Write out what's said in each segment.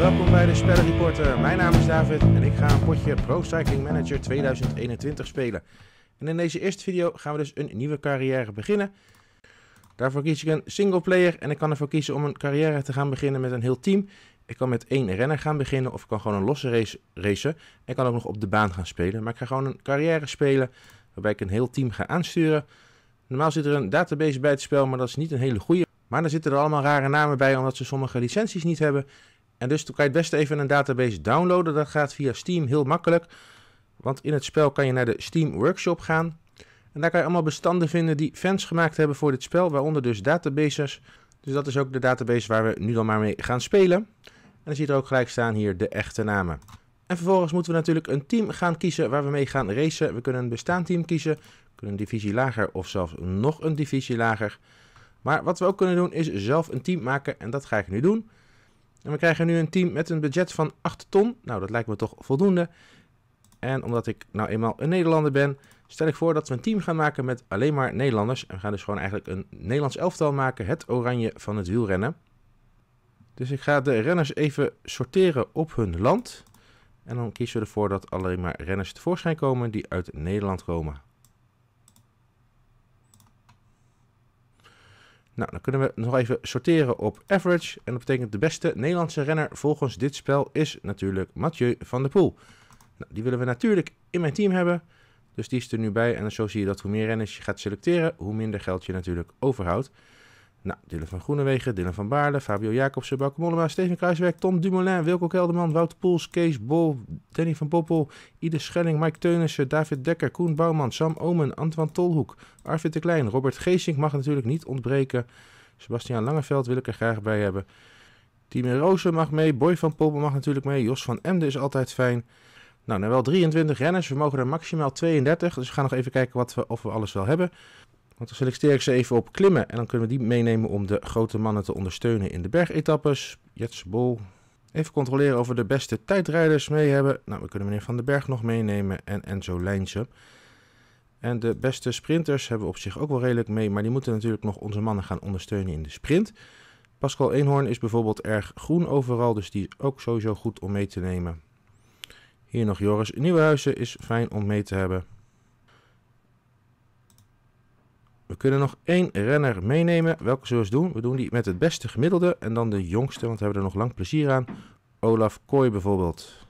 welkom bij de Spellenreporter. Mijn naam is David en ik ga een potje Pro Cycling Manager 2021 spelen. En in deze eerste video gaan we dus een nieuwe carrière beginnen. Daarvoor kies ik een single player en ik kan ervoor kiezen om een carrière te gaan beginnen met een heel team. Ik kan met één renner gaan beginnen of ik kan gewoon een losse race racen. En kan ook nog op de baan gaan spelen. Maar ik ga gewoon een carrière spelen waarbij ik een heel team ga aansturen. Normaal zit er een database bij het spel, maar dat is niet een hele goede. Maar dan zitten er allemaal rare namen bij omdat ze sommige licenties niet hebben. En dus kan je het beste even een database downloaden. Dat gaat via Steam heel makkelijk. Want in het spel kan je naar de Steam Workshop gaan. En daar kan je allemaal bestanden vinden die fans gemaakt hebben voor dit spel. Waaronder dus databases. Dus dat is ook de database waar we nu dan maar mee gaan spelen. En dan ziet er ook gelijk staan hier de echte namen. En vervolgens moeten we natuurlijk een team gaan kiezen waar we mee gaan racen. We kunnen een bestaand team kiezen, kunnen een divisie lager of zelfs nog een divisie lager. Maar wat we ook kunnen doen is zelf een team maken en dat ga ik nu doen. En we krijgen nu een team met een budget van 8 ton. Nou, dat lijkt me toch voldoende. En omdat ik nou eenmaal een Nederlander ben, stel ik voor dat we een team gaan maken met alleen maar Nederlanders. En we gaan dus gewoon eigenlijk een Nederlands elftal maken, het oranje van het wielrennen. Dus ik ga de renners even sorteren op hun land. En dan kiezen we ervoor dat alleen maar renners tevoorschijn komen die uit Nederland komen. Nou, dan kunnen we nog even sorteren op average. En dat betekent de beste Nederlandse renner volgens dit spel is natuurlijk Mathieu van der Poel. Nou, die willen we natuurlijk in mijn team hebben. Dus die is er nu bij. En zo zie je dat hoe meer renners je gaat selecteren, hoe minder geld je natuurlijk overhoudt. Nou, Dylan van Groenewegen, Dylan van Baarle, Fabio Jacobsen, Bauke Steven Kruiswijk, Tom Dumoulin, Wilco Kelderman, Wouter Poels, Kees Bol, Danny van Poppel, Ide Schelling, Mike Teunissen, David Dekker, Koen Bouwman, Sam Omen, Antoine Tolhoek, Arvid de Klein, Robert Geesink mag natuurlijk niet ontbreken. Sebastian Langeveld wil ik er graag bij hebben. Timmy Rozen mag mee, Boy van Poppel mag natuurlijk mee, Jos van Emden is altijd fijn. Nou, nou wel 23 renners, we mogen er maximaal 32, dus we gaan nog even kijken wat we, of we alles wel hebben. Want dan selecteer ik ze even op klimmen en dan kunnen we die meenemen om de grote mannen te ondersteunen in de bergetappes. Jet's Even controleren of we de beste tijdrijders mee hebben. Nou, we kunnen meneer Van den Berg nog meenemen en Enzo Lijnse. En de beste sprinters hebben we op zich ook wel redelijk mee, maar die moeten natuurlijk nog onze mannen gaan ondersteunen in de sprint. Pascal Eenhoorn is bijvoorbeeld erg groen overal, dus die is ook sowieso goed om mee te nemen. Hier nog Joris Nieuwenhuizen is fijn om mee te hebben. We kunnen nog één renner meenemen. Welke zullen we doen? We doen die met het beste gemiddelde en dan de jongste, want we hebben er nog lang plezier aan. Olaf Kooi bijvoorbeeld.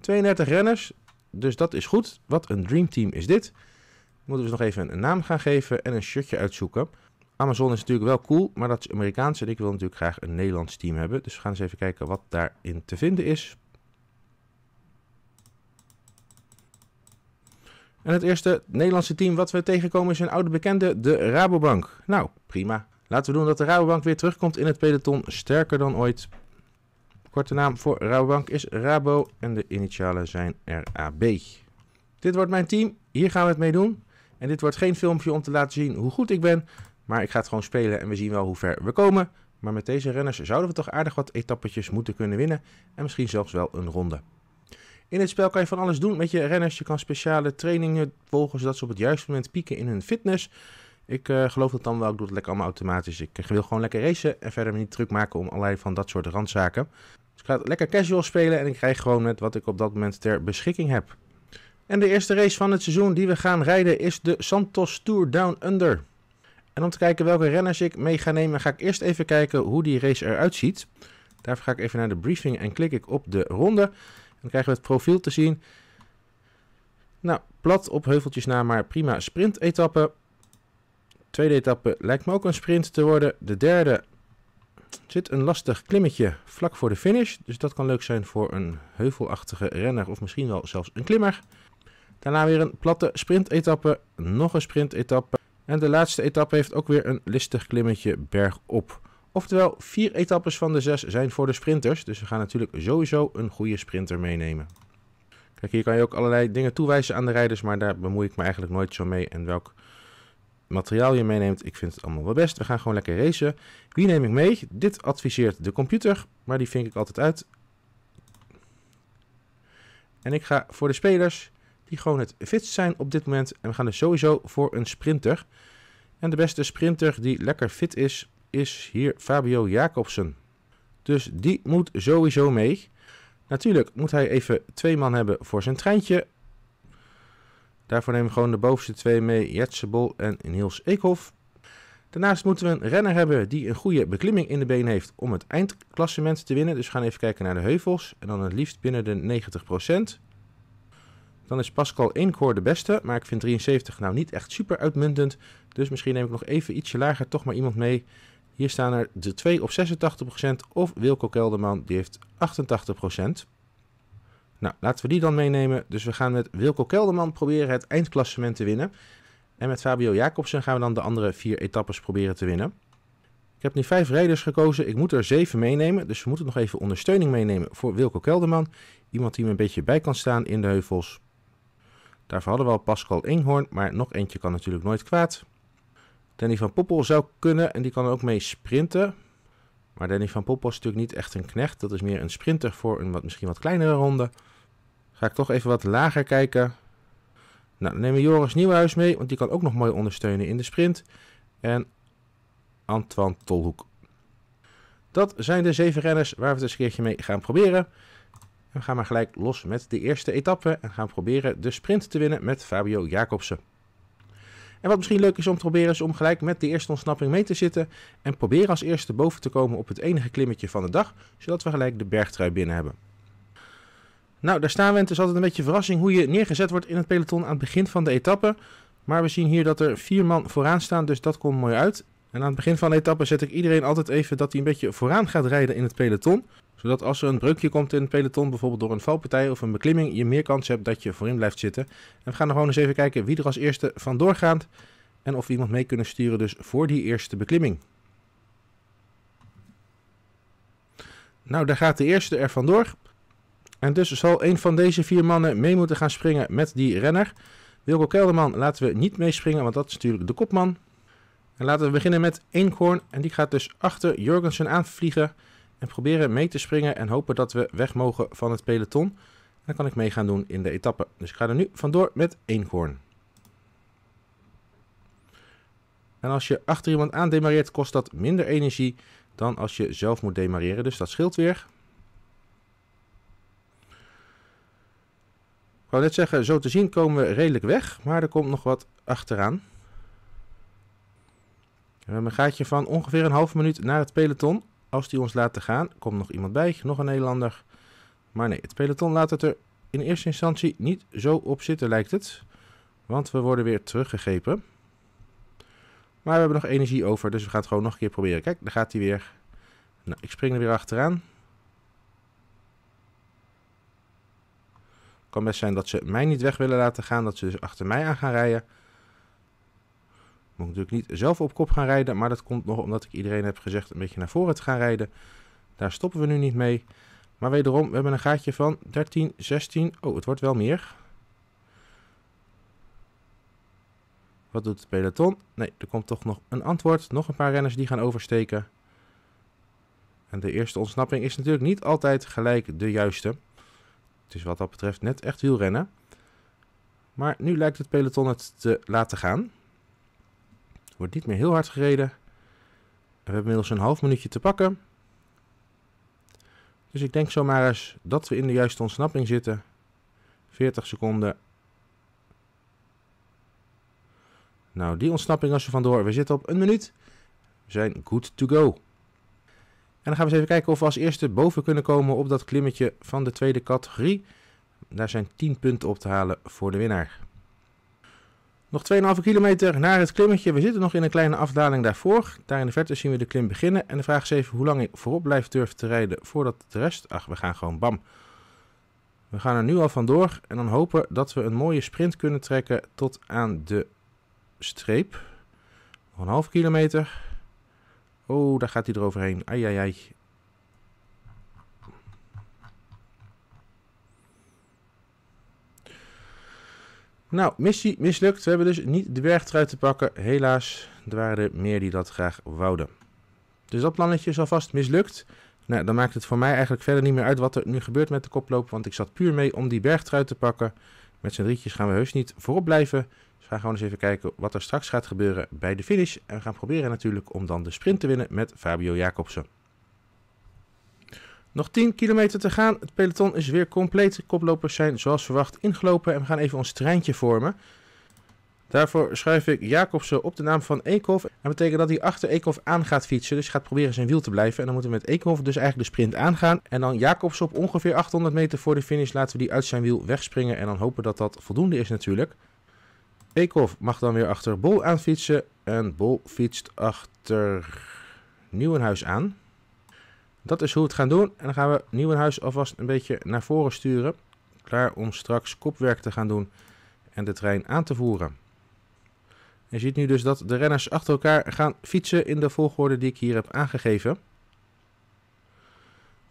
32 renners, dus dat is goed. Wat een dreamteam is dit. Moeten we dus nog even een naam gaan geven en een shirtje uitzoeken. Amazon is natuurlijk wel cool, maar dat is Amerikaans en ik wil natuurlijk graag een Nederlands team hebben. Dus we gaan eens even kijken wat daarin te vinden is. En het eerste Nederlandse team wat we tegenkomen is een oude bekende, de Rabobank. Nou, prima. Laten we doen dat de Rabobank weer terugkomt in het peloton, sterker dan ooit. Korte naam voor Rabobank is Rabo en de initialen zijn RAB. Dit wordt mijn team, hier gaan we het mee doen. En dit wordt geen filmpje om te laten zien hoe goed ik ben, maar ik ga het gewoon spelen en we zien wel hoe ver we komen. Maar met deze renners zouden we toch aardig wat etappetjes moeten kunnen winnen en misschien zelfs wel een ronde. In het spel kan je van alles doen met je renners. Je kan speciale trainingen volgen zodat ze op het juiste moment pieken in hun fitness. Ik eh, geloof dat dan wel. Ik doe het lekker allemaal automatisch. Ik eh, wil gewoon lekker racen en verder me niet druk maken om allerlei van dat soort randzaken. Dus ik ga het lekker casual spelen en ik krijg gewoon met wat ik op dat moment ter beschikking heb. En de eerste race van het seizoen die we gaan rijden is de Santos Tour Down Under. En om te kijken welke renners ik mee ga nemen, ga ik eerst even kijken hoe die race eruit ziet. Daarvoor ga ik even naar de briefing en klik ik op de ronde dan krijgen we het profiel te zien. Nou, plat op heuveltjes na, maar prima sprintetappe. Tweede etappe lijkt me ook een sprint te worden. De derde zit een lastig klimmetje vlak voor de finish. Dus dat kan leuk zijn voor een heuvelachtige renner of misschien wel zelfs een klimmer. Daarna weer een platte sprintetappe, nog een sprintetappe. En de laatste etappe heeft ook weer een listig klimmetje bergop. Oftewel, vier etappes van de zes zijn voor de sprinters. Dus we gaan natuurlijk sowieso een goede sprinter meenemen. Kijk, hier kan je ook allerlei dingen toewijzen aan de rijders, maar daar bemoei ik me eigenlijk nooit zo mee. En welk materiaal je meeneemt, ik vind het allemaal wel best. We gaan gewoon lekker racen. Wie neem ik mee? Dit adviseert de computer, maar die vind ik altijd uit. En ik ga voor de spelers die gewoon het fitst zijn op dit moment. En we gaan dus sowieso voor een sprinter. En de beste sprinter die lekker fit is, is hier Fabio Jacobsen. Dus die moet sowieso mee. Natuurlijk moet hij even twee man hebben voor zijn treintje. Daarvoor nemen we gewoon de bovenste twee mee, Jetse en Niels Eekhoff. Daarnaast moeten we een renner hebben die een goede beklimming in de benen heeft om het eindklassement te winnen. Dus we gaan even kijken naar de heuvels en dan het liefst binnen de 90%. Dan is Pascal Eenkoor de beste, maar ik vind 73 nou niet echt super uitmuntend. Dus misschien neem ik nog even ietsje lager toch maar iemand mee hier staan er de 2 op 86% of Wilco Kelderman, die heeft 88%. Nou, laten we die dan meenemen. Dus we gaan met Wilco Kelderman proberen het eindklassement te winnen. En met Fabio Jacobsen gaan we dan de andere vier etappes proberen te winnen. Ik heb nu vijf rijders gekozen. Ik moet er zeven meenemen. Dus we moeten nog even ondersteuning meenemen voor Wilco Kelderman. Iemand die me een beetje bij kan staan in de heuvels. Daarvoor hadden we al Pascal Inghorn, maar nog eentje kan natuurlijk nooit kwaad. Danny van Poppel zou kunnen en die kan ook mee sprinten. Maar Danny van Poppel is natuurlijk niet echt een knecht. Dat is meer een sprinter voor een wat, misschien wat kleinere ronde. Ga ik toch even wat lager kijken. Nou, dan nemen we Joris Nieuwhuis mee, want die kan ook nog mooi ondersteunen in de sprint. En Antoine Tolhoek. Dat zijn de zeven renners waar we het eens een keertje mee gaan proberen. we gaan maar gelijk los met de eerste etappe en gaan proberen de sprint te winnen met Fabio Jacobsen. En wat misschien leuk is om te proberen is om gelijk met de eerste ontsnapping mee te zitten en proberen als eerste boven te komen op het enige klimmetje van de dag, zodat we gelijk de bergtrui binnen hebben. Nou, daar staan we het is altijd een beetje verrassing hoe je neergezet wordt in het peloton aan het begin van de etappe. Maar we zien hier dat er vier man vooraan staan, dus dat komt mooi uit. En aan het begin van de etappe zet ik iedereen altijd even dat hij een beetje vooraan gaat rijden in het peloton zodat als er een breukje komt in het peloton, bijvoorbeeld door een valpartij of een beklimming, je meer kans hebt dat je voorin blijft zitten. En we gaan nog gewoon eens even kijken wie er als eerste vandoor gaat en of we iemand mee kunnen sturen dus voor die eerste beklimming. Nou, daar gaat de eerste er vandoor. En dus zal een van deze vier mannen mee moeten gaan springen met die renner. Wilco Kelderman laten we niet meespringen, want dat is natuurlijk de kopman. En laten we beginnen met Eenkhoorn. En die gaat dus achter Jurgensen aanvliegen en proberen mee te springen en hopen dat we weg mogen van het peloton. Dan kan ik mee gaan doen in de etappe. Dus ik ga er nu vandoor met eenhoorn. En als je achter iemand aan kost dat minder energie dan als je zelf moet demareren. Dus dat scheelt weer. Ik wou net zeggen, zo te zien komen we redelijk weg, maar er komt nog wat achteraan. We hebben een gaatje van ongeveer een half minuut naar het peloton. Als die ons laten gaan, komt nog iemand bij, nog een Nederlander. Maar nee, het peloton laat het er in eerste instantie niet zo op zitten, lijkt het. Want we worden weer teruggegrepen. Maar we hebben nog energie over, dus we gaan het gewoon nog een keer proberen. Kijk, daar gaat hij weer. Nou, ik spring er weer achteraan. Kan best zijn dat ze mij niet weg willen laten gaan, dat ze dus achter mij aan gaan rijden. Moet natuurlijk niet zelf op kop gaan rijden, maar dat komt nog omdat ik iedereen heb gezegd een beetje naar voren te gaan rijden. Daar stoppen we nu niet mee. Maar wederom, we hebben een gaatje van 13, 16. Oh, het wordt wel meer. Wat doet het peloton? Nee, er komt toch nog een antwoord. Nog een paar renners die gaan oversteken. En de eerste ontsnapping is natuurlijk niet altijd gelijk de juiste. Het is wat dat betreft net echt wielrennen. Maar nu lijkt het peloton het te laten gaan. Wordt niet meer heel hard gereden. we hebben inmiddels een half minuutje te pakken. Dus ik denk zomaar eens dat we in de juiste ontsnapping zitten. 40 seconden. Nou, die ontsnapping als we vandoor. We zitten op een minuut. We zijn good to go. En dan gaan we eens even kijken of we als eerste boven kunnen komen op dat klimmetje van de tweede categorie. Daar zijn 10 punten op te halen voor de winnaar. Nog 2,5 kilometer naar het klimmetje. We zitten nog in een kleine afdaling daarvoor. Daar in de verte zien we de klim beginnen. En de vraag is even hoe lang ik voorop blijf durven te rijden voordat de rest... Ach, we gaan gewoon bam. We gaan er nu al vandoor en dan hopen dat we een mooie sprint kunnen trekken tot aan de streep. Nog een half kilometer. Oh, daar gaat hij eroverheen. Ai, ai, ai. Nou, missie mislukt. We hebben dus niet de bergtrui te pakken. Helaas, er waren er meer die dat graag wouden. Dus dat plannetje is alvast mislukt. Nou, dan maakt het voor mij eigenlijk verder niet meer uit wat er nu gebeurt met de koploop. Want ik zat puur mee om die bergtrui te pakken. Met z'n drietjes gaan we heus niet voorop blijven. Dus we gaan gewoon eens even kijken wat er straks gaat gebeuren bij de finish. En we gaan proberen natuurlijk om dan de sprint te winnen met Fabio Jacobsen. Nog 10 kilometer te gaan. Het peloton is weer compleet. koplopers zijn zoals verwacht ingelopen. En we gaan even ons treintje vormen. Daarvoor schrijf ik Jacobsen op de naam van Eekhoff. Dat betekent dat hij achter Eekhoff aan gaat fietsen. Dus gaat proberen zijn wiel te blijven. En dan moeten we met Eekhoff dus eigenlijk de sprint aangaan. En dan Jacobsen op ongeveer 800 meter voor de finish laten we die uit zijn wiel wegspringen. En dan hopen dat dat voldoende is natuurlijk. Eekhoff mag dan weer achter Bol aan fietsen. En Bol fietst achter Nieuwenhuis aan. Dat is hoe we het gaan doen. En dan gaan we Nieuwenhuis alvast een beetje naar voren sturen. Klaar om straks kopwerk te gaan doen en de trein aan te voeren. Je ziet nu dus dat de renners achter elkaar gaan fietsen in de volgorde die ik hier heb aangegeven.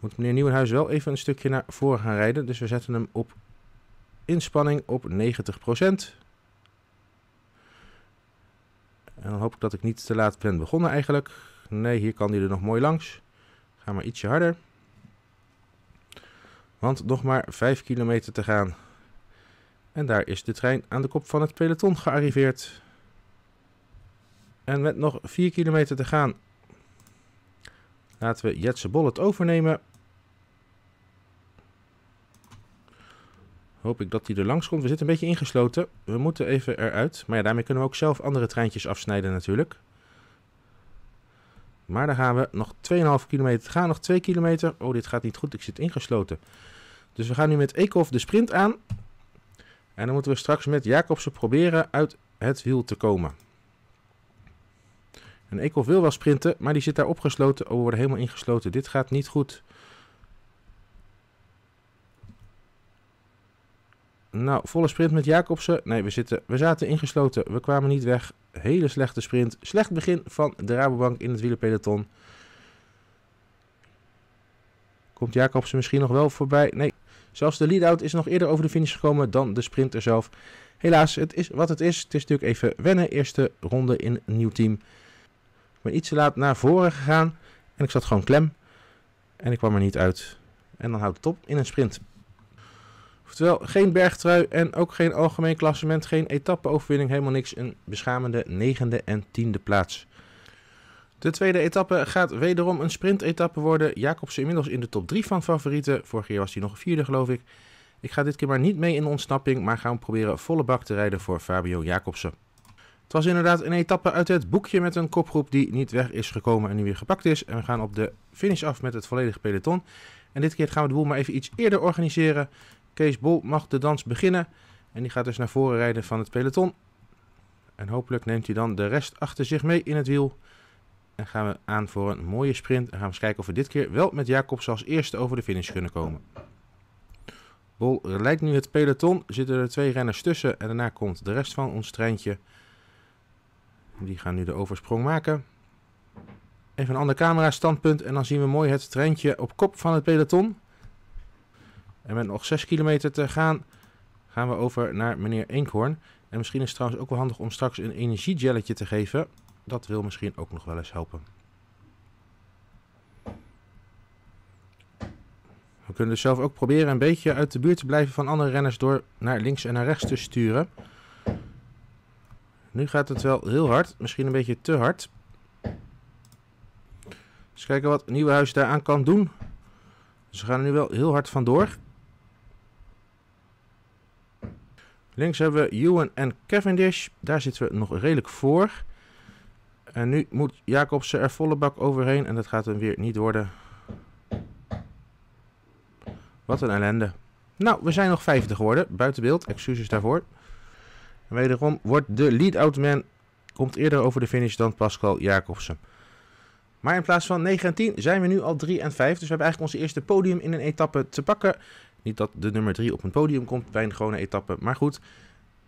Moet meneer Nieuwenhuis wel even een stukje naar voren gaan rijden. Dus we zetten hem op inspanning op 90%. En dan hoop ik dat ik niet te laat ben begonnen eigenlijk. Nee, hier kan hij er nog mooi langs. Ga maar ietsje harder. Want nog maar 5 kilometer te gaan. En daar is de trein aan de kop van het peloton gearriveerd. En met nog 4 kilometer te gaan. Laten we Jetse Bollet overnemen. Hoop ik dat hij er langs komt. We zitten een beetje ingesloten. We moeten even eruit. Maar ja, daarmee kunnen we ook zelf andere treintjes afsnijden natuurlijk. Maar daar gaan we nog 2,5 kilometer te gaan. Nog 2 kilometer. Oh, dit gaat niet goed. Ik zit ingesloten. Dus we gaan nu met Eekhoff de sprint aan. En dan moeten we straks met Jacobsen proberen uit het wiel te komen. En Eekhoff wil wel sprinten, maar die zit daar opgesloten. Oh, we worden helemaal ingesloten. Dit gaat niet goed. Nou, volle sprint met Jacobsen. Nee, we, zitten, we zaten ingesloten. We kwamen niet weg. Hele slechte sprint. Slecht begin van de Rabobank in het wielerpeloton. Komt Jacobsen misschien nog wel voorbij? Nee. Zelfs de lead-out is nog eerder over de finish gekomen dan de sprinter zelf. Helaas, het is wat het is. Het is natuurlijk even wennen. Eerste ronde in een nieuw team. Ik ben iets te laat naar voren gegaan. En ik zat gewoon klem. En ik kwam er niet uit. En dan houdt het op in een sprint. Oftewel, geen bergtrui en ook geen algemeen klassement, geen etappeoverwinning, helemaal niks. Een beschamende negende en tiende plaats. De tweede etappe gaat wederom een sprintetappe worden. Jacobsen inmiddels in de top 3 van favorieten. Vorig jaar was hij nog vierde, geloof ik. Ik ga dit keer maar niet mee in de ontsnapping, maar gaan proberen volle bak te rijden voor Fabio Jacobsen. Het was inderdaad een etappe uit het boekje met een kopgroep die niet weg is gekomen en nu weer gepakt is. En we gaan op de finish af met het volledige peloton. En dit keer gaan we de boel maar even iets eerder organiseren. Kees Bol mag de dans beginnen. En die gaat dus naar voren rijden van het peloton. En hopelijk neemt hij dan de rest achter zich mee in het wiel. En gaan we aan voor een mooie sprint. En gaan we eens kijken of we dit keer wel met Jacobs als eerste over de finish kunnen komen. Bol lijkt nu het peloton. Zitten er twee renners tussen. En daarna komt de rest van ons treintje. Die gaan nu de oversprong maken. Even een ander camera standpunt. En dan zien we mooi het treintje op kop van het peloton. En met nog 6 kilometer te gaan, gaan we over naar meneer Enkhorn. En misschien is het trouwens ook wel handig om straks een energiegelletje te geven. Dat wil misschien ook nog wel eens helpen. We kunnen dus zelf ook proberen een beetje uit de buurt te blijven van andere renners door naar links en naar rechts te sturen. Nu gaat het wel heel hard, misschien een beetje te hard. Eens kijken wat Nieuwenhuis daaraan kan doen. We gaan er nu wel heel hard vandoor. Links hebben we Ewan en Cavendish. Daar zitten we nog redelijk voor. En nu moet Jacobsen er volle bak overheen. En dat gaat hem weer niet worden. Wat een ellende. Nou, we zijn nog vijfde geworden. Buiten beeld. Excuses daarvoor. wederom wordt de lead-out man... Komt eerder over de finish dan Pascal Jacobsen. Maar in plaats van 9 en 10 zijn we nu al 3 en 5. Dus we hebben eigenlijk onze eerste podium in een etappe te pakken. Niet dat de nummer 3 op een podium komt bij een gewone etappe. Maar goed,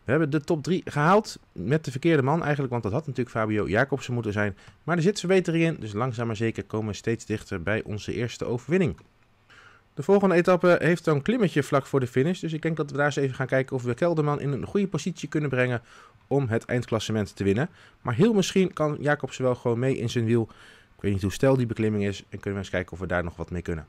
we hebben de top 3 gehaald met de verkeerde man eigenlijk, want dat had natuurlijk Fabio Jacobsen moeten zijn. Maar er zit verbetering in, dus langzaam maar zeker komen we steeds dichter bij onze eerste overwinning. De volgende etappe heeft dan een klimmetje vlak voor de finish, dus ik denk dat we daar eens even gaan kijken of we Kelderman in een goede positie kunnen brengen om het eindklassement te winnen. Maar heel misschien kan Jacobsen wel gewoon mee in zijn wiel. Ik weet niet hoe stel die beklimming is en kunnen we eens kijken of we daar nog wat mee kunnen.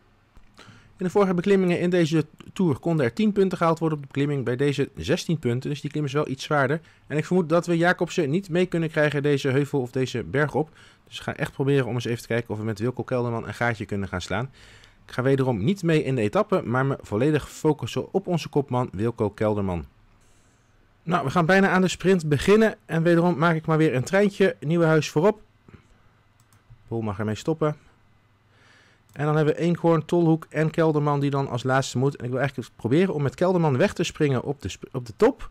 In de vorige beklimmingen in deze Tour konden er 10 punten gehaald worden op de beklimming. Bij deze 16 punten, dus die klim is wel iets zwaarder. En ik vermoed dat we Jacobsen niet mee kunnen krijgen deze heuvel of deze berg op. Dus we gaan echt proberen om eens even te kijken of we met Wilco Kelderman een gaatje kunnen gaan slaan. Ik ga wederom niet mee in de etappe, maar me volledig focussen op onze kopman Wilco Kelderman. Nou, we gaan bijna aan de sprint beginnen. En wederom maak ik maar weer een treintje. Nieuwe huis voorop. Poel mag ermee stoppen. En dan hebben we Eenkhoorn, Tolhoek en Kelderman die dan als laatste moet. En ik wil eigenlijk proberen om met Kelderman weg te springen op de, op de top.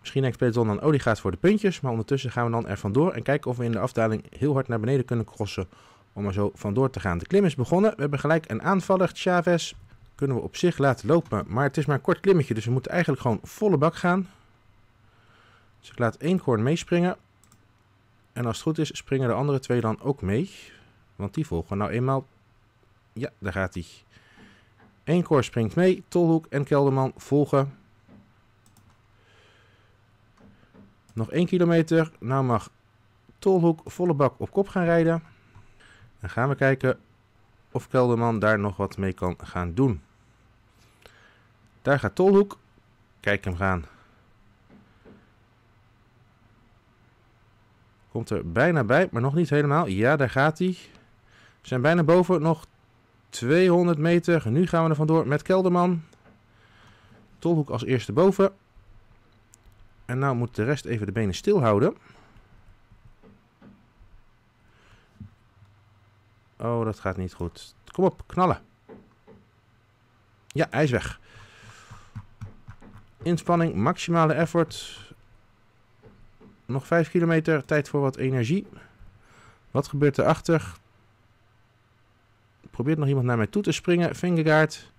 Misschien denkt Peloton dan, oh die gaat voor de puntjes. Maar ondertussen gaan we dan er vandoor en kijken of we in de afdaling heel hard naar beneden kunnen crossen. Om er zo vandoor te gaan. De klim is begonnen. We hebben gelijk een aanvaller, Chavez. Kunnen we op zich laten lopen, maar het is maar een kort klimmetje. Dus we moeten eigenlijk gewoon volle bak gaan. Dus ik laat Eenkhoorn meespringen. En als het goed is, springen de andere twee dan ook mee. Want die volgen nou eenmaal ja, daar gaat hij. Eenkoor springt mee. Tolhoek en Kelderman volgen. Nog 1 kilometer. Nou mag Tolhoek volle bak op kop gaan rijden. Dan gaan we kijken of Kelderman daar nog wat mee kan gaan doen. Daar gaat Tolhoek. Kijk hem gaan. Komt er bijna bij, maar nog niet helemaal. Ja, daar gaat hij. We zijn bijna boven. Nog 200 meter. Nu gaan we er vandoor met Kelderman. Tolhoek als eerste boven. En nou moet de rest even de benen stilhouden. Oh, dat gaat niet goed. Kom op, knallen. Ja, hij is weg. Inspanning, maximale effort. Nog 5 kilometer, tijd voor wat energie. Wat gebeurt erachter? Probeert nog iemand naar mij toe te springen. Fingergaard.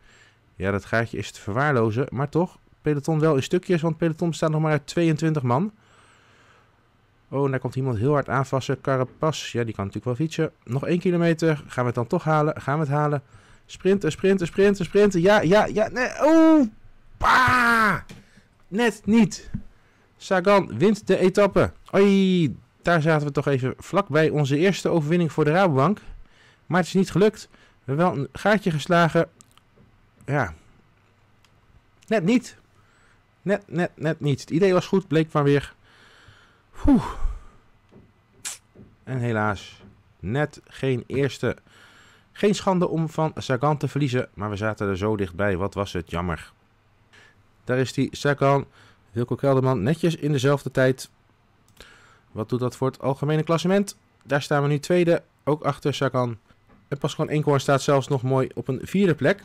Ja, dat gaatje is te verwaarlozen. Maar toch, peloton wel in stukjes, want peloton bestaat nog maar uit 22 man. Oh, daar komt iemand heel hard aanvassen. Carapas, ja, die kan natuurlijk wel fietsen. Nog één kilometer. Gaan we het dan toch halen? Gaan we het halen? Sprinten, sprinten, sprinten, sprinten. Ja, ja, ja. Nee. Oeh! Net niet. Sagan wint de etappe. Oei, daar zaten we toch even vlak bij onze eerste overwinning voor de Rabobank. Maar het is niet gelukt we hebben Wel een gaatje geslagen. Ja. Net niet. Net, net, net niet. Het idee was goed, bleek maar weer. En helaas, net geen eerste. Geen schande om van Sagan te verliezen, maar we zaten er zo dichtbij. Wat was het jammer. Daar is die Sagan. Wilco Kelderman netjes in dezelfde tijd. Wat doet dat voor het algemene klassement? Daar staan we nu tweede, ook achter Sagan. En Pascal koor staat zelfs nog mooi op een vierde plek.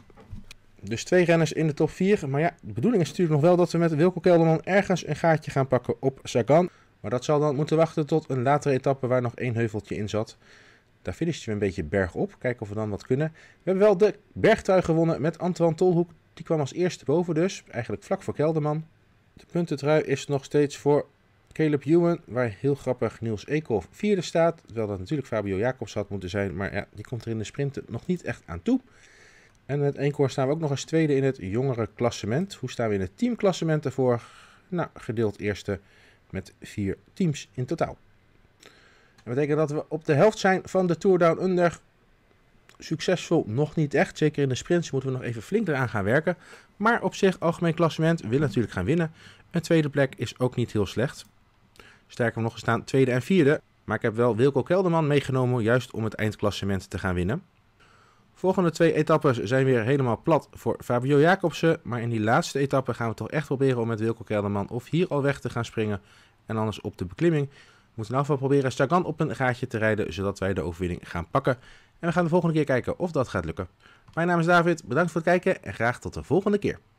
Dus twee renners in de top 4. Maar ja, de bedoeling is natuurlijk nog wel dat we met Wilco Kelderman ergens een gaatje gaan pakken op Sagan. Maar dat zal dan moeten wachten tot een latere etappe waar nog één heuveltje in zat. Daar finishen we een beetje bergop. Kijken of we dan wat kunnen. We hebben wel de bergtrui gewonnen met Antoine Tolhoek. Die kwam als eerste boven dus. Eigenlijk vlak voor Kelderman. De puntentrui is nog steeds voor Caleb Ewan, waar heel grappig Niels Eekhoff vierde staat. Terwijl dat natuurlijk Fabio Jacobs had moeten zijn, maar ja, die komt er in de sprinten nog niet echt aan toe. En met koor staan we ook nog eens tweede in het jongere klassement. Hoe staan we in het teamklassement ervoor? Nou, gedeeld eerste met vier teams in totaal. Dat betekent dat we op de helft zijn van de Tour Down Under. Succesvol nog niet echt. Zeker in de sprints moeten we nog even flink eraan gaan werken. Maar op zich, algemeen klassement wil natuurlijk gaan winnen. Een tweede plek is ook niet heel slecht. Sterker nog, we staan tweede en vierde. Maar ik heb wel Wilco Kelderman meegenomen, juist om het eindklassement te gaan winnen. Volgende twee etappes zijn weer helemaal plat voor Fabio Jacobsen. Maar in die laatste etappe gaan we toch echt proberen om met Wilco Kelderman of hier al weg te gaan springen. En anders op de beklimming. We moeten in ieder geval proberen Sagan op een gaatje te rijden, zodat wij de overwinning gaan pakken. En we gaan de volgende keer kijken of dat gaat lukken. Mijn naam is David, bedankt voor het kijken en graag tot de volgende keer.